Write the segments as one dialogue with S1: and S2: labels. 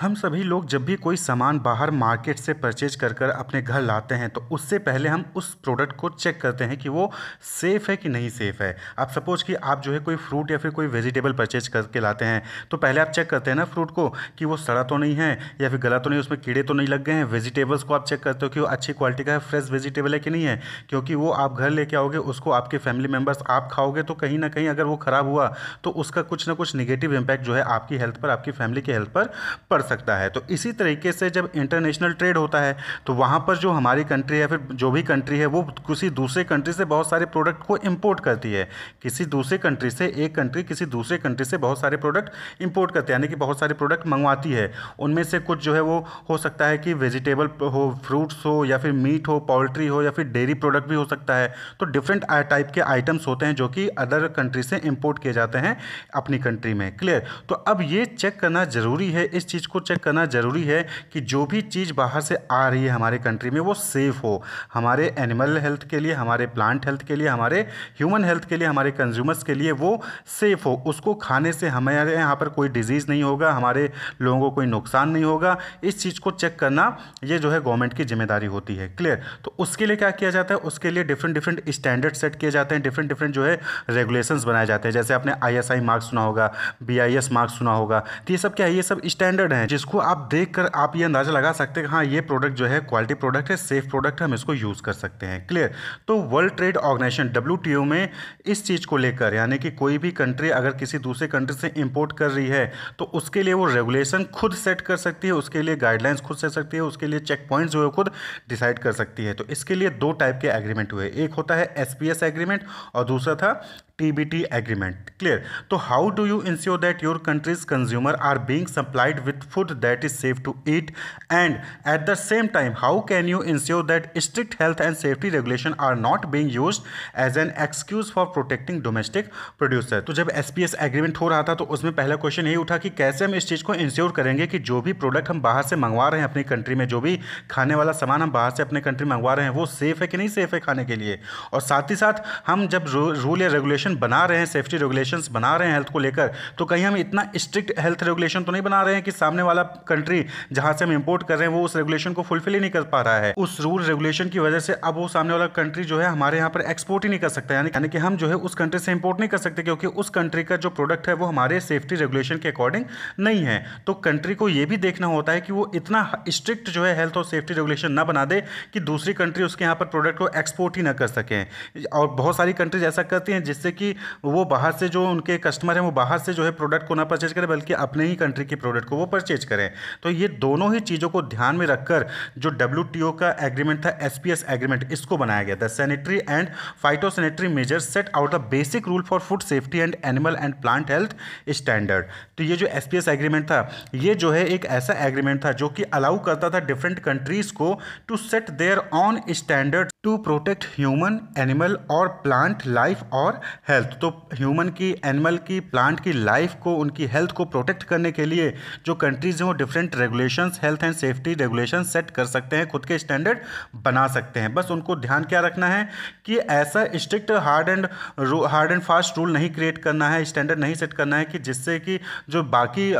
S1: हम सभी लोग जब भी कोई सामान बाहर मार्केट से परचेज कर कर अपने घर लाते हैं तो उससे पहले हम उस प्रोडक्ट को चेक करते हैं कि वो सेफ़ है कि नहीं सेफ़ है आप सपोज़ कि आप जो है कोई फ्रूट या फिर कोई वेजिटेबल परचेज करके लाते हैं तो पहले आप चेक करते हैं ना फ्रूट को कि वो सड़ा तो नहीं है या फिर गला तो नहीं उसमें कीड़े तो नहीं लग गए हैं वेजिटेबल्स को आप चेक करते हो कि वो अच्छी क्वालिटी का है फ्रेश वेजिटेबल है कि नहीं है क्योंकि वो आप घर लेके आओगे उसको आपके फैमिली मेम्बर्स आप खाओगे तो कहीं ना कहीं अगर वो ख़राब हुआ तो उसका कुछ ना कुछ निगेटिव इम्पैक्ट जो है आपकी हेल्थ पर आपकी फैमिली की हेल्थ पर पड़ सकता है तो इसी तरीके से जब इंटरनेशनल ट्रेड होता है तो वहाँ पर जो हमारी कंट्री है फिर जो भी कंट्री है वो किसी दूसरे कंट्री से बहुत सारे प्रोडक्ट को इम्पोर्ट करती है किसी दूसरे कंट्री से एक कंट्री किसी दूसरे कंट्री से बहुत सारे प्रोडक्ट इम्पोर्ट करते हैं यानी कि बहुत सारे प्रोडक्ट मंगवाती है उनमें से कुछ जो है वो हो सकता है कि वेजिटेबल हो फ्रूट्स हो या फिर मीट हो पोल्ट्री हो या फिर डेयरी प्रोडक्ट भी हो सकता है तो डिफरेंट टाइप के आइटम्स होते हैं जो कि अदर कंट्री से इम्पोर्ट किए जाते हैं अपनी कंट्री में क्लियर तो अब ये चेक करना ज़रूरी है इस चीज़ को चेक करना ज़रूरी है कि जो भी चीज़ बाहर से आ रही है हमारे कंट्री में वो सेफ़ हो हमारे एनिमल हेल्थ के लिए हमारे प्लांट हेल्थ के लिए हमारे ह्यूमन हेल्थ के लिए हमारे कंज्यूमर्स के लिए वो सेफ़ हो उसको खाने से हमारे यहाँ पर कोई डिजीज़ नहीं होगा हमारे लोगों को कोई नुकसान नहीं होगा इस चीज़ को चेक करना ये जो है गवर्नमेंट की जिम्मेदारी होती है क्लियर तो उसके लिए क्या किया जाता है उसके लिए डिफरेंट डिफरेंट स्टैंडर्ड सेट किए जाते हैं डिफरेंट डिफरेंट जो है रेगुलेशन बनाए जाते हैं जैसे आपने आई मार्क्स सुना होगा बी मार्क्स सुना होगा तो ये सब क्या है ये सब स्टैंडर्ड हैं जिसको आप देख कर आप ये अंदाज़ा लगा सकते हैं हाँ ये प्रोडक्ट जो है क्वालिटी प्रोडक्ट है सेफ प्रोडक्ट है हम इसको यूज़ कर सकते हैं क्लियर तो वर्ल्ड ट्रेड ऑर्गेनाइजेशन डब्ल्यू में इस चीज़ को लेकर यानी कि कोई भी कंट्री अगर किसी दूसरे कंट्री से इम्पोर्ट कर रही है तो उसके लिए वो रेगुलेशन खुद सेट कर सकती है उसके लिए गाइडलाइंस खुद सेट सकती है उसके लिए चेक पॉइंट जो है खुद डिसाइड कर सकती है तो इसके लिए दो टाइप के एग्रीमेंट हुए एक होता है एस एग्रीमेंट और दूसरा था टी एग्रीमेंट क्लियर तो how do you ensure that your countries consumer are being supplied with food food that is safe to eat and at the same time how can you ensure that strict health and safety regulation are not being used as an excuse for protecting domestic producer तो जब S agreement हो रहा था तो उसमें पहला question यही उठा कि कैसे हम इस चीज़ को इंश्योर करेंगे कि जो भी प्रोडक्ट हम बाहर से मंगवा रहे हैं अपनी कंट्री में जो भी खाने वाला सामान हम बाहर से अपने कंट्री में मंगवा रहे हैं वो सेफ़ है कि नहीं सेफ़ है खाने के लिए और साथ ही साथ हम जब रूल या रेगुलेशन बना रहे हैं सेफ्टी रेगुलेशन बना रहे हैं हेल्थ को लेकर तो कहीं हम इतना स्ट्रिक्ट हेल्थ रेगुलेशन तो नहीं बना रहे हैं कि सामने सामने वाला कंट्री जहां से हम इम्पोर्ट कर रहे हैं वो उस रेगुलेशन को फुलफिल ही नहीं कर पा रहा है उस रूल रेगुलेशन की वजह से अब वो सामने वाला कंट्री जो है हमारे यहाँ पर एक्सपोर्ट ही नहीं कर सकता यानी कि हम जो है उस कंट्री से इम्पोर्ट नहीं कर सकते क्योंकि उस कंट्री का जो प्रोडक्ट है वो हमारे सेफ्टी रेगुलेशन के अकॉर्डिंग नहीं है तो कंट्री को ये भी देखना होता है कि वो इतना स्ट्रिक्ट जो है हेल्थ और सेफ्टी रेगुलेशन ना बना दे कि दूसरी कंट्री उसके यहाँ पर प्रोडक्ट को एक्सपोर्ट ही ना कर सकें और बहुत सारी कंट्रीज ऐसा करती हैं जिससे कि वो बाहर से जो उनके कस्टमर हैं वो बाहर से जो है प्रोडक्ट को ना परचेज करें बल्कि अपने ही कंट्री के प्रोडक्ट को वो परचेज परचेज करें तो ये दोनों ही चीज़ों को ध्यान में रखकर जो डब्ल्यू का एग्रीमेंट था एस एग्रीमेंट इसको बनाया गया था sanitary and phytosanitary measure set out the basic rule for food safety and animal and plant health standard तो ये जो एस एग्रीमेंट था ये जो है एक ऐसा एग्रीमेंट था जो कि अलाउ करता था डिफरेंट कंट्रीज़ को to set their own standard to protect human animal और प्लांट लाइफ और हेल्थ तो ह्यूमन की एनिमल की प्लांट की लाइफ को उनकी हेल्थ को प्रोटेक्ट करने के लिए जो कंट्रीज़ हैं वो different regulations health and safety regulation set कर सकते हैं खुद के स्टैंडर्ड बना सकते हैं बस उनको ध्यान क्या रखना है कि ऐसा strict hard and hard and fast rule नहीं क्रिएट करना है स्टैंडर्ड नहीं सेट करना है कि जिससे कि जो बाकी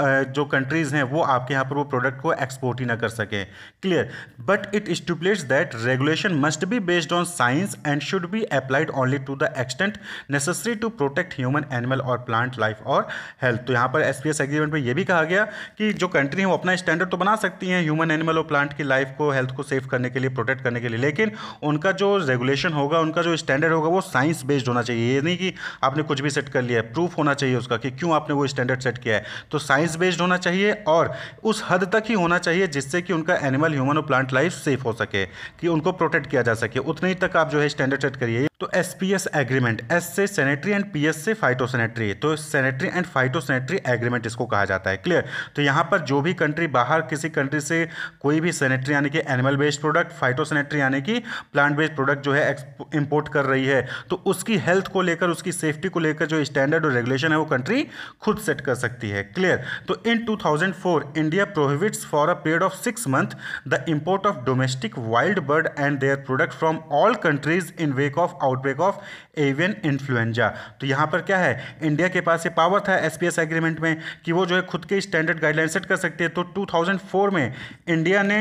S1: जो कंट्रीज़ हैं वो आपके यहाँ पर वो प्रोडक्ट को एक्सपोर्ट ही ना कर सकें clear but it stipulates that regulation must be based on science and should be applied only to the extent necessary to protect human animal or plant life or health तो यहाँ पर S P S agreement में यह भी कहा गया कि जो कंट्री है वो अपना स्टैंडर्ड तो बना सकती हैं ह्यूमन एनिमल और प्लांट की लाइफ को हेल्थ को सेफ करने के लिए प्रोटेक्ट करने के लिए लेकिन उनका जो रेगुलेशन होगा उनका जो स्टैंडर्ड होगा वो साइंस बेस्ड होना चाहिए ये नहीं कि आपने कुछ भी सेट कर लिया है प्रूफ होना चाहिए उसका कि क्यों आपने वो स्टैंडर्ड सेट किया है तो साइंस बेस्ड होना चाहिए और उस हद तक ही होना चाहिए जिससे कि उनका एनिमल ह्यूमन और प्लांट लाइफ सेफ हो सके कि उनको प्रोटेक्ट किया जा सके उतने ही तक आप जो है स्टैंडर्ड सेट करिए तो S P S agreement S से सेनेटरी एंड पी एस से फाइटोसेनेटरी तो सेनेटरी एंड फाइटोसेनेटरी एग्रीमेंट इसको कहा जाता है क्लियर तो यहाँ पर जो भी कंट्री बाहर किसी कंट्री से कोई भी सेनेटरी यानी कि एनिमल बेस्ड प्रोडक्ट फाइटोसेनेटरी यानी कि प्लांट बेस्ड प्रोडक्ट जो है इम्पोर्ट कर रही है तो उसकी हेल्थ को लेकर उसकी सेफ्टी को लेकर जो स्टैंडर्ड और रेगुलेशन है वो कंट्री खुद सेट कर सकती है क्लियर तो in for India prohibits for a period of six month the import of domestic wild bird and their product from all countries in wake of outbreak of avian influenza तो यहाँ पर क्या है India के पास ये power था SPS agreement में कि वो जो है खुद के स्टैंडर्ड गाइडलाइन सेट कर सकते हैं तो 2004 में इंडिया ने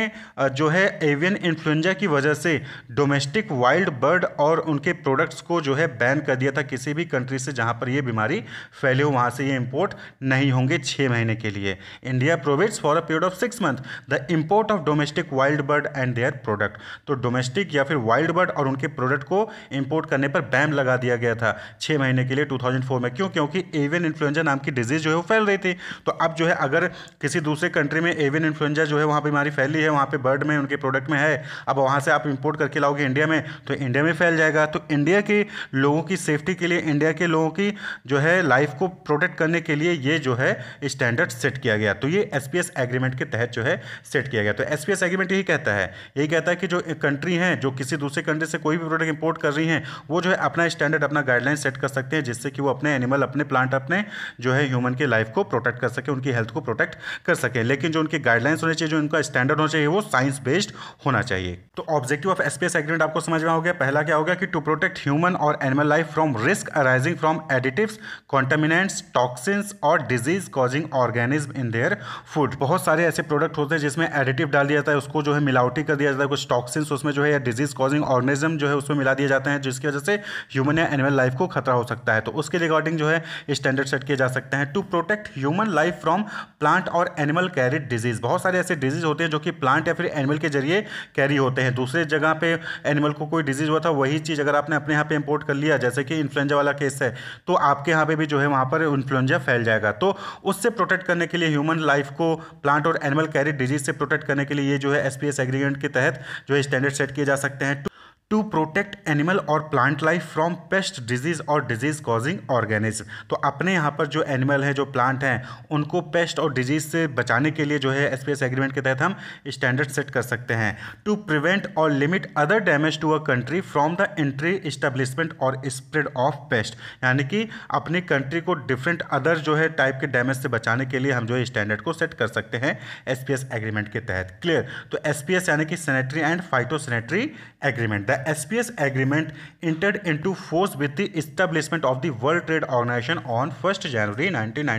S1: जो है एवियन इन्फ्लुएंजा की वजह से डोमेस्टिक वाइल्ड बर्ड और उनके प्रोडक्ट्स को जो है बैन कर दिया था किसी भी कंट्री से जहाँ पर ये बीमारी फैले हो वहाँ से ये इम्पोर्ट नहीं होंगे छः महीने के लिए India provides for a period of six month the import of domestic wild bird and their product तो डोमेस्टिक या फिर वाइल्ड बर्ड और उनके प्रोडक्ट को इम्पोर्ट रिपोर्ट करने पर बैम लगा दिया गया था छः महीने के लिए 2004 में क्यों क्योंकि एवियन इन्फ्लुएंजा नाम की डिजीज़ जो है वो फैल रही थी तो अब जो है अगर किसी दूसरे कंट्री में एवियन इन्फ्लुएंजा जो है वहाँ बीमारी फैली है वहाँ पर बर्ड में उनके प्रोडक्ट में है अब वहाँ से आप इम्पोर्ट करके लाओगे इंडिया में तो इंडिया में फैल जाएगा तो इंडिया के लोगों की सेफ्टी के लिए इंडिया के लोगों की जो है लाइफ को प्रोटेक्ट करने के लिए ये जो है स्टैंडर्ड सेट किया गया तो ये एस एग्रीमेंट के तहत जो है सेट किया गया तो एस एग्रीमेंट यही कहता है यही कहता है कि जो कंट्री हैं जो किसी दूसरे कंट्री से कोई भी प्रोडक्ट इंपोर्ट कर रही हैं वो जो है अपना स्टैंडर्ड अपना गाइडलाइन सेट कर सकते हैं जिससे कि वो अपने एनिमल अपने प्लांट अपने जो है ह्यूमन के लाइफ को प्रोटेक्ट कर सके उनकी हेल्थ को प्रोटेक्ट कर सके लेकिन जो उनके गाइडलाइंस होने चाहिए जो उनका स्टैंडर्ड होना चाहिए वो साइंस बेस्ड होना चाहिए तो ऑब्जेक्टिव ऑफ स्पेस एग्रीमेंट आपको समझ में हो गया पहला क्या होगा कि टू प्रोटेक्ट ह्यूमन और animal life from risk arising from additives contaminants toxins और disease causing organism in their food बहुत सारे ऐसे प्रोडक्ट होते हैं जिसमें एडिटिव डाल दिया जाता है उसको जो है मिलावटी कर दिया जाता है कुछ टॉक्सिन्स उसमें जो है या डिजीज कॉजिंग ऑर्गेनिज्म जो है उसमें मिला दिया जाता है जिस जिसकी वजह से ह्यूमन या एनिमल लाइफ को खतरा हो सकता है तो उसके रिगार्डिंग जो है स्टैंडर्ड सेट किए जा सकते हैं to protect human life from plant और एनिमल कैरिड डिजीज़ बहुत सारे ऐसे डिजीज़ होते हैं जो कि प्लांट या फिर एनिमल के जरिए कैरी होते हैं दूसरे जगह पर एनिमल को कोई डिजीज़ हुआ था वही चीज़ अगर आपने अपने यहाँ पर इंपोर्ट कर लिया जैसे कि इन्फ्लुएंजा वाला केस है तो आपके यहाँ पर भी जो है वहाँ पर इन्फ्लुएंजा फैल जाएगा तो उससे प्रोटेक्ट करने के लिए ह्यूमन लाइफ को प्लांट और एनिमल कैरिड डिजीज़ से प्रोटेक्ट करने के लिए ये जो है एसपीएस एग्रीमेंट के तहत जो है स्टैंडर्ड सेट किए जा सकते हैं टू प्रोटेक्ट एनिमल और plant life from pest disease और डिजीज कॉजिंग ऑर्गेनिज्म तो अपने यहाँ पर जो एनिमल हैं जो प्लांट हैं उनको पेस्ट और डिजीज से बचाने के लिए जो है एस एग्रीमेंट के तहत हम स्टैंडर्ड सेट कर सकते हैं टू प्रिवेंट और limit other damage to a country from the entry establishment और स्प्रेड ऑफ पेस्ट यानी कि अपनी कंट्री को डिफरेंट अदर जो है टाइप के डैमेज से बचाने के लिए हम जो है स्टैंडर्ड को सेट कर सकते हैं एस पी एस एग्रीमेंट के तहत क्लियर तो एस पी एस यानी कि sanitary and phytosanitary agreement the S P S agreement entered entered to force with the establishment of the World Trade Organization on first January nineteen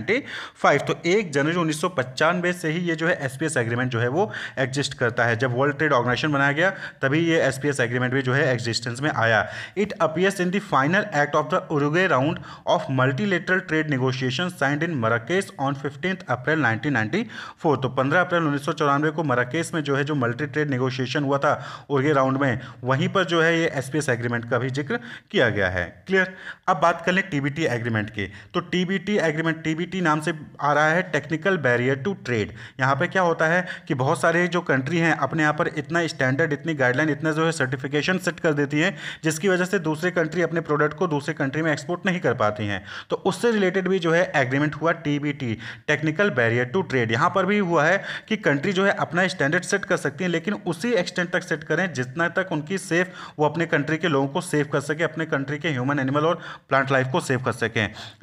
S1: five तो एक जनवरी उन्नीस सौ पचानवे से ही ये जो है एस पी एस एग्रीमेंट जो है वो एग्जिस्ट करता है जब वर्ल्ड ट्रेड ऑर्गेनाइजेशन बनाया गया तभी ये एस एग्रीमेंट भी जो है एग्जिस्टेंस में आया it appears in the final act of the Uruguay Round of multilateral trade negotiation signed in Marrakesh on fifteen April nineteen four तो पंद्रह अप्रैल उन्नीस सौ चौरानवे को मराकेस में जो है जो मल्टी ट्रेड निगोशिएशन हुआ था उर्गे राउंड में वहीं पर जो है ये एसपीएस एग्रीमेंट का भी जिक्र किया गया है क्लियर अब बात कर लें टीबीटी एग्रीमेंट की तो टीबीटी एग्रीमेंट टीबीटी नाम से आ रहा है टेक्निकल बैरियर टू ट्रेड यहाँ पर क्या होता है कि बहुत सारे जो कंट्री हैं अपने यहाँ पर इतना स्टैंडर्ड इतनी गाइडलाइन इतना जो है सर्टिफिकेशन सेट कर देती है जिसकी वजह से दूसरे कंट्री अपने प्रोडक्ट को दूसरे कंट्री में एक्सपोर्ट नहीं कर पाती हैं तो उससे रिलेटेड भी जो है एग्रीमेंट हुआ TBT technical barrier to trade यहाँ पर भी हुआ है कि कंट्री जो है अपना स्टैंडर्ड सेट कर सकती है लेकिन उसी एक्सटेंड तक सेट करें जितना तक उनकी सेफ वो अपने कंट्री के लोगों को सेव कर सकें अपने कंट्री के ह्यूमन एनिमल और प्लांट लाइफ को सेव कर सकें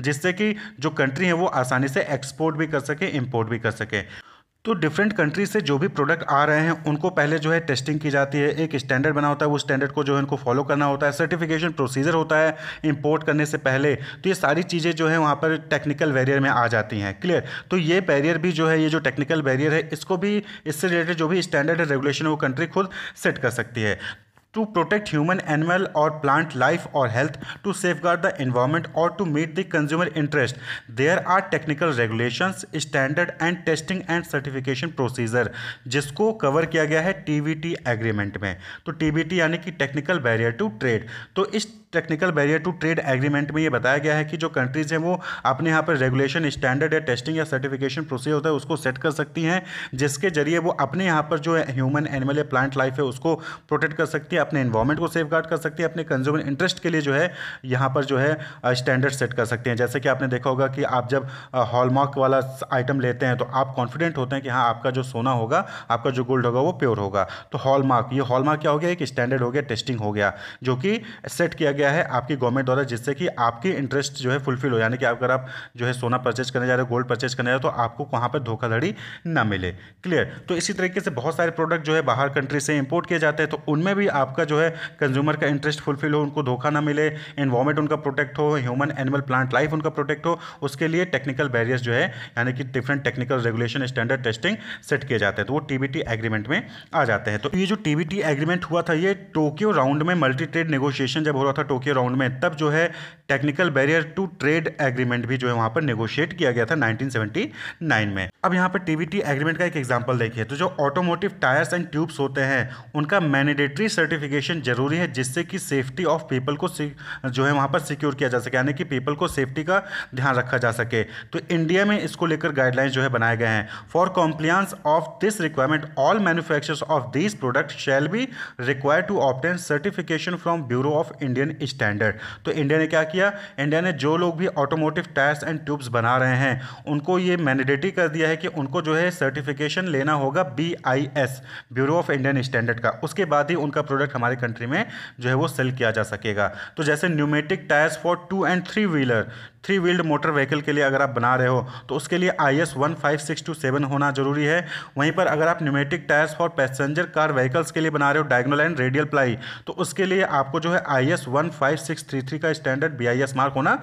S1: जिससे कि जो कंट्री है वो आसानी से एक्सपोर्ट भी कर सके इम्पोर्ट भी कर सके तो डिफरेंट कंट्री से जो भी प्रोडक्ट आ रहे हैं उनको पहले जो है टेस्टिंग की जाती है एक स्टैंडर्ड बना होता है वो स्टैंडर्ड को जो है उनको फॉलो करना होता है सर्टिफिकेशन प्रोसीजर होता है इंपोर्ट करने से पहले तो ये सारी चीज़ें जो है वहाँ पर टेक्निकल बैरियर में आ जाती हैं क्लियर तो ये बैरियर भी जो है ये जो टेक्निकल बैरियर है इसको भी इससे रिलेटेड जो भी स्टैंडर्ड है रेगुलेशन वो कंट्री खुद सेट कर सकती है टू प्रोटेक्ट ह्यूमन एनिमल और प्लांट लाइफ और health to safeguard the environment और to meet the consumer interest there are technical regulation standard and testing and certification procedure जिसको कवर किया गया है टी टी एग्रीमेंट में तो T B T यानी कि टेक्निकल बैरियर टू ट्रेड तो इस technical barrier to trade agreement में ये बताया गया है कि जो कंट्रीज़ हैं वो अपने यहाँ पर रेगुलेशन स्टैंडर्ड या टेस्टिंग या सर्टिफिकेशन प्रोसेस होता है उसको सेट कर सकती हैं जिसके जरिए वो अपने यहाँ पर जो ह्यूमन एनिमल या प्लांट लाइफ है उसको प्रोटेक्ट कर सकती है अपने इन्वायरमेंट को सेफ कर सकती है अपने कंज्यूमर इंटरेस्ट के लिए जो है यहाँ पर जो है स्टैंडर्ड सेट कर सकते हैं जैसे कि आपने देखा होगा कि आप जब हॉलमार्क वाला आइटम लेते हैं तो आप कॉन्फिडेंट होते हैं कि हाँ आपका जो सोना होगा आपका जो गोल्ड होगा वो प्योर होगा तो हॉलमार्क ये हॉलमार्क क्या हो गया एक स्टैंडर्ड हो गया टेस्टिंग हो गया जो कि सेट किया गया गया है आपकी गवर्नमेंट द्वारा जिससे कि आपकी इंटरेस्ट जो है फुलफिल हो यानी कि अगर आप जो है सोना परचेज करने जा रहे हो गोल्ड परचेज करने जा रहे हो तो आपको वहाँ पर धोखाधड़ी ना मिले क्लियर तो इसी तरीके से बहुत सारे प्रोडक्ट जो है बाहर कंट्री से इंपोर्ट किए जाते हैं तो उनमें भी आपका जो है कंज्यूमर का इंटरेस्ट फुलफिल हो उनको धोखा ना मिले इन्वायरमेंट उनका प्रोटेक्ट हो ह्यूमन एनिमल प्लांट लाइफ उनका प्रोटेक्ट हो उसके लिए टेक्निकल बैरियर्स जो है यानी कि different technical regulation standard testing set किए जाते हैं तो वो टीबीटी एग्रीमेंट में आ जाते हैं तो ये जो टीबीटी एग्रीमेंट हुआ था ये टोक्यो राउंड में मल्टी ट्रेड नेगोशिएशन जब हो रहा था टोक्यो राउंड में तब जो है technical barrier to trade agreement भी जो है वहां पर नेगोशिएट किया गया था 1979 में अब यहां पर टीवीटी एग्रीमेंट का एक एग्जांपल देखिए तो जो ऑटोमोटिव टायर्स एंड ट्यूब्स होते हैं उनका मैनेडेटरी सर्टिफिकेशन जरूरी है जिससे कि सेफ्टी ऑफ पीपल को जो है वहां पर सिक्योर किया जा सके यानी कि पीपल को सेफ्टी का ध्यान रखा जा सके तो इंडिया में इसको लेकर गाइडलाइंस जो है बनाए गए हैं for compliance of this requirement all manufacture of this product shall be require to obtain certification from Bureau of Indian Standard तो इंडिया ने क्या किया इंडिया ने जो लोग भी ऑटोमोटिव टायर्स एंड ट्यूब्स बना रहे हैं उनको ये मैंडेटरी कर दिया है कि उनको जो है सर्टिफिकेशन लेना होगा B I S Bureau of Indian Standard का उसके बाद ही उनका प्रोडक्ट हमारे कंट्री में जो है वो सेल किया जा सकेगा तो जैसे pneumatic tyres for two and three wheeler three wheeled motor vehicle के लिए अगर आप बना रहे हो तो उसके लिए I S one five six two seven होना जरूरी है वहीं पर अगर आप pneumatic tyres for passenger car vehicles के लिए बना रहे हो डायग्नोल एंड रेडियल प्लाई तो उसके लिए आपको जो है I S one five six three three का standard B I S mark होना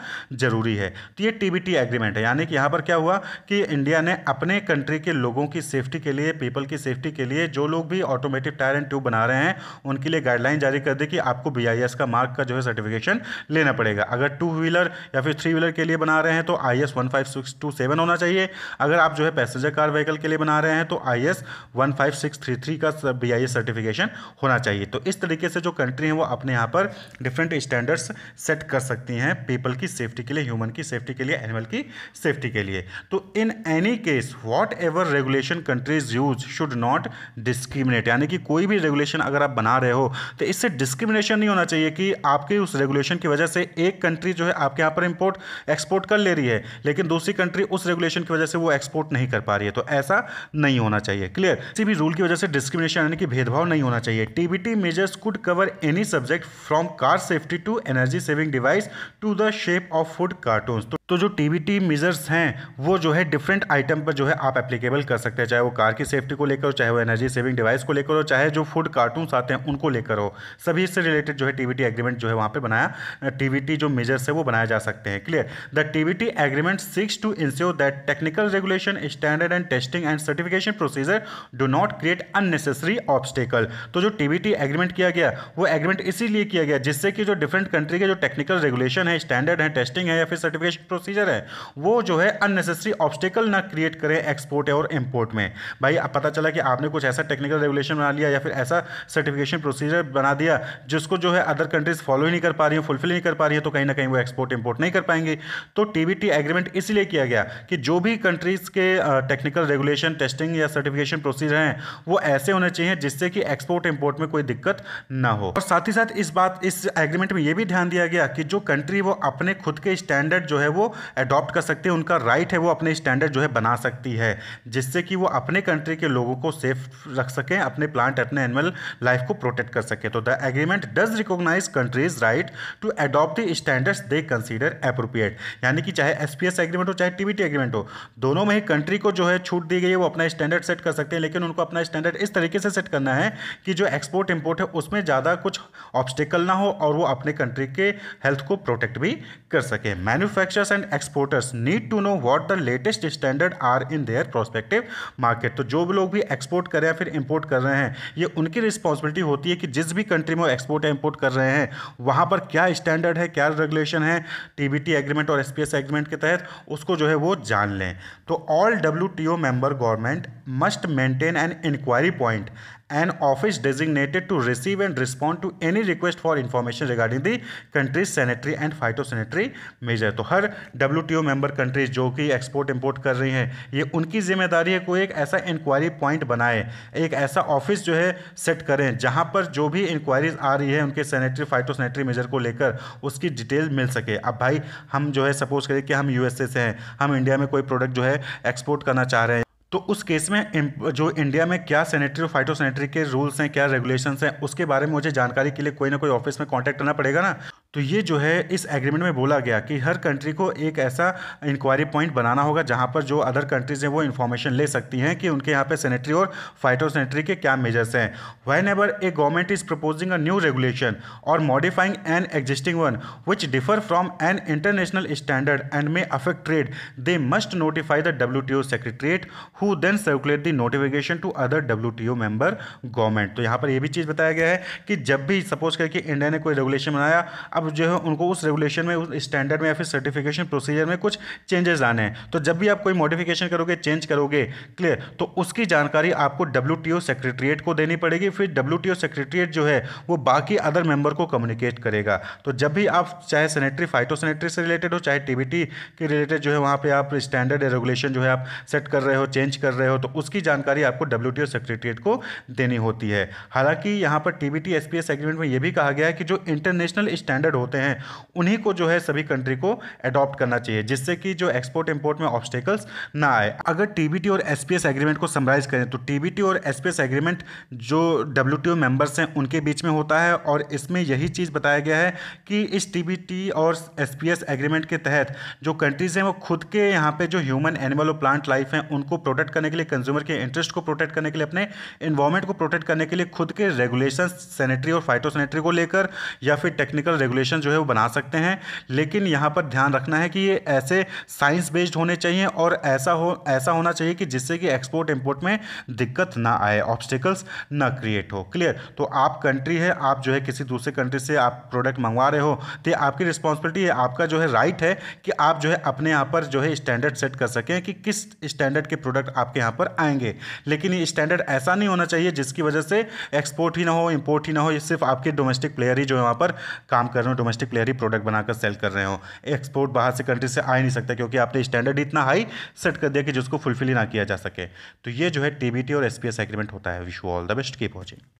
S1: जरूरी है तो ये टी बी टी एग्रीमेंट है यानी कि यहाँ पर क्या हुआ कि इंडिया ने अपने कंट्री के लोगों की सेफ्टी के लिए पीपल की सेफ्टी के लिए जो लोग भी ऑटोमेटिक टायर एंड ट्यूब बना रहे हैं उनके लिए गाइडलाइन जारी कर दी कि आपको बी आई एस का मार्क का जो है सर्टिफिकेशन लेना पड़ेगा अगर टू व्हीलर या फिर थ्री व्हीलर के लिए बना रहे हैं तो I S one five six two seven होना चाहिए अगर आप जो है पैसेंजर कार व्हीकल के लिए बना रहे हैं तो I S one five six three three का बी आई एस सर्टिफिकेशन होना चाहिए तो इस तरीके से जो कंट्री हैं वो अपने यहाँ पर डिफरेंट स्टैंडर्ड्स सेट कर सकती हैं पीपल की सेफ्टी के लिए ह्यूमन की सेफ्टी के लिए एनिमल की सेफ्टी के लिए तो in any case whatever regulation countries use should not discriminate यानी कि कोई भी रेगुलेशन अगर आप बना रहे हो तो इससे डिस्क्रिमिनेशन नहीं होना चाहिए कि आपके उस रेगुलेशन की वजह से एक कंट्री जो है आपके यहाँ पर इंपोर्ट एक्सपोर्ट कर ले रही है लेकिन दूसरी कंट्री उस रेगुलेशन की वजह से वो एक्सपोर्ट नहीं कर पा रही है तो ऐसा नहीं होना चाहिए क्लियर किसी भी रूल की वजह से डिस्क्रिमिनेशन यानी कि भेदभाव नहीं होना चाहिए TBT measures could cover any subject from car safety to energy saving device to the shape of food carton तो जो टी टी मेजर्स हैं वो जो है डिफरेंट आइटम पर जो है आप एप्लीकेबल कर सकते हैं चाहे वो कार की सेफ्टी को लेकर हो चाहे वो एनर्जी सेविंग डिवाइस को लेकर हो चाहे जो फूड कार्टून्स आते हैं उनको लेकर हो सभी से रिलेटेड जो है टी एग्रीमेंट जो है वहाँ पर बनाया टी जो मेजर्स है वो बनाया जा सकते हैं clear the T V agreement seeks to ensure that technical regulation standard and testing and certification procedure do not create unnecessary obstacle तो जो टी एग्रीमेंट किया गया वो एग्रीमेंट इसीलिए किया गया जिससे कि जो डिफरेंट कंट्री के जो टेक्निकल रेगुलेशन है स्टैंडर्ड है टेस्टिंग है या फिर सर्टिफिकेशन प्रोसीजर है वो जो है अननेसेसरी ऑब्स्टिकल ना क्रिएट करें एक्सपोर्ट और इम्पोर्ट में भाई आप पता चला कि आपने कुछ ऐसा टेक्निकल रेगुलेशन बना लिया या फिर ऐसा सर्टिफिकेशन प्रोसीजर बना दिया जिसको जो है अदर कंट्रीज फॉलो ही नहीं कर पा रही है फुलफिल नहीं कर पा रही है तो कहीं ना कहीं वो एक्सपोर्ट इम्पोर्ट नहीं कर पाएंगे तो टीबीटी एग्रीमेंट इसलिए किया गया कि जो भी कंट्रीज़ के टेक्निकल रेगुलेशन टेस्टिंग या सर्टिफिकेशन प्रोसीजर हैं वो ऐसे होने चाहिए जिससे कि एक्सपोर्ट इम्पोर्ट में कोई दिक्कत ना हो और साथ ही साथ इस बात इस एग्रीमेंट में यह भी ध्यान दिया गया कि जो कंट्री वो अपने खुद के स्टैंडर्ड जो है वो एडॉप्ट कर सकती है उनका राइट है वो अपने स्टैंडर्ड जो है बना सकती है जिससे कि वो अपने कंट्री के लोगों को सेफ रख सकें अपने प्लांट अपने एनिमल लाइफ को प्रोटेक्ट कर सकें तो the agreement does recognize countries right to adopt the standards they consider appropriate यानी कि चाहे एसपीएस एग्रीमेंट हो चाहे टीबीटी एग्रीमेंट हो दोनों में ही कंट्री को जो है छूट दी गई है वो अपना स्टैंडर्ड सेट कर सकते हैं लेकिन उनको अपना स्टैंडर्ड इस तरीके से सेट करना है कि जो एक्सपोर्ट इम्पोर्ट है उसमें ज़्यादा कुछ ऑब्स्टिकल ना हो और वो अपने कंट्री के हेल्थ को प्रोटेक्ट भी कर सके manufacturers and exporters need to know what the latest standard are in their prospective market तो जो भी लोग भी एक्सपोर्ट कर रहे हैं फिर इंपोर्ट कर रहे हैं ये उनकी रिस्पॉन्सिबिलिटी होती है कि जिस भी कंट्री में वो एक्सपोर्ट या इंपोर्ट कर रहे हैं वहाँ पर क्या स्टैंडर्ड है क्या रेगुलेशन है टीबीटी एग्रीमेंट और एसपीएस एग्रीमेंट के तहत उसको जो है वो जान लें तो all W T O member government must maintain an enquiry point an office designated to receive and respond to any request for information regarding the country's sanitary and phytosanitary measure तो हर W T O member countries जो कि export import कर रही हैं ये उनकी जिम्मेदारी है कोई एक ऐसा इंक्वायरी पॉइंट बनाए एक ऐसा ऑफिस जो है सेट करें जहाँ पर जो भी इंक्वायरीज आ रही है उनके सैनिटरी फाइटोसैनिटरी मेजर को लेकर उसकी डिटेल मिल सके अब भाई हम जो है सपोज करें कि हम यू एस ए से हैं हम इंडिया में कोई प्रोडक्ट जो है एक्सपोर्ट करना चाह रहे हैं तो उस केस में जो इंडिया में क्या सैनिटरी और फाइटोसैनिटरी के रूल्स हैं क्या रेगुलेशंस हैं उसके बारे में मुझे जानकारी के लिए कोई ना कोई ऑफिस में कांटेक्ट करना पड़ेगा ना तो ये जो है इस एग्रीमेंट में बोला गया कि हर कंट्री को एक ऐसा इंक्वायरी पॉइंट बनाना होगा जहाँ पर जो अदर कंट्रीज़ हैं वो इन्फॉर्मेशन ले सकती हैं कि उनके यहाँ पे सैनिटरी और फाइटोसैनिटरी के क्या मेजर्स हैं whenever a government is proposing a new regulation और modifying an existing one which differ from an international standard and may affect trade they must notify the W T O secretariat who then circulate the notification to other W T O member government तो यहाँ पर यह भी चीज़ बताया गया है कि जब भी सपोज करके इंडिया ने कोई रेगुलेशन बनाया अब अब जो है उनको उस रेगुलेशन में उस स्टैंडर्ड में या फिर सर्टिफिकेशन प्रोसीजर में कुछ चेंजेस आने हैं तो जब भी आप कोई मॉडिफिकेशन करोगे चेंज करोगे क्लियर तो उसकी जानकारी आपको डब्ल्यू सेक्रेटरीट को देनी पड़ेगी फिर डब्ल्यू सेक्रेटरीट जो है वो बाकी अदर मेंबर को कम्युनिकेट करेगा तो जब भी आप चाहे सैनिटरी फाइटो से रिलेटेड हो चाहे टीबीटी के रिलेटेड जो है वहाँ पर आप स्टैंडर्ड रेगुलेशन जो है आप सेट कर रहे हो चेंज कर रहे हो तो उसकी जानकारी आपको डब्ल्यू सेक्रेटरीट को देनी होती है हालांकि यहाँ पर टीबीटी एसपीएस एग्रीमेंट में यह भी कहा गया है कि जो इंटरनेशनल स्टैंडर्ड स्टैंडर्ड होते हैं उन्हीं को जो है सभी कंट्री को अडॉप्ट करना चाहिए जिससे कि जो एक्सपोर्ट इम्पोर्ट में ऑब्स्टेकल्स ना आए अगर टीबीटी और एसपीएस एग्रीमेंट को समराइज करें तो टीबीटी और एसपीएस एग्रीमेंट जो डब्ल्यू मेंबर्स हैं उनके बीच में होता है और इसमें यही चीज़ बताया गया है कि इस टी और एसपीएस एग्रीमेंट के तहत जो कंट्रीज़ हैं वो खुद के यहाँ पर जो ह्यूमन एनिमल और प्लांट लाइफ हैं उनको प्रोटेक्ट करने के लिए कंज्यूमर के इंटरेस्ट को प्रोटेक्ट करने के लिए अपने इन्वायरमेंट को प्रोटेक्ट करने के लिए खुद के रेगुलेशन सैनिटरी और फाइटोसैनिटरी को लेकर या फिर टेक्निकल रेगुलेशन सिचुएशन जो है वो बना सकते हैं लेकिन यहाँ पर ध्यान रखना है कि ये ऐसे साइंस बेस्ड होने चाहिए और ऐसा हो ऐसा होना चाहिए कि जिससे कि एक्सपोर्ट इम्पोर्ट में दिक्कत ना आए ऑब्स्टिकल्स ना क्रिएट हो क्लियर तो आप कंट्री है आप जो है किसी दूसरे कंट्री से आप प्रोडक्ट मंगवा रहे हो तो आपकी रिस्पॉन्सिबिलिटी है आपका जो है राइट है कि आप जो है अपने यहाँ पर जो है स्टैंडर्ड सेट कर सकें कि किस स्टैंडर्ड के प्रोडक्ट आपके यहाँ पर आएंगे लेकिन ये स्टैंडर्ड ऐसा नहीं होना चाहिए जिसकी वजह से एक्सपोर्ट ही ना हो इम्पोर्ट ही ना हो ये सिर्फ आपके डोमेस्टिक प्लेयर ही जो है वहाँ पर काम कर रहे हो में डोमेस्टिक प्लेयर ही प्रोडक्ट बनाकर सेल कर रहे हो एक्सपोर्ट बाहर से कंट्री से आ ही नहीं सकता क्योंकि आपने स्टैंडर्ड इतना हाई सेट कर दिया कि जिसको फुलफिल ही ना किया जा सके तो ये जो है टीबीटी और एसपीएस एग्रीमेंट होता है wish you all the best की वॉचिंग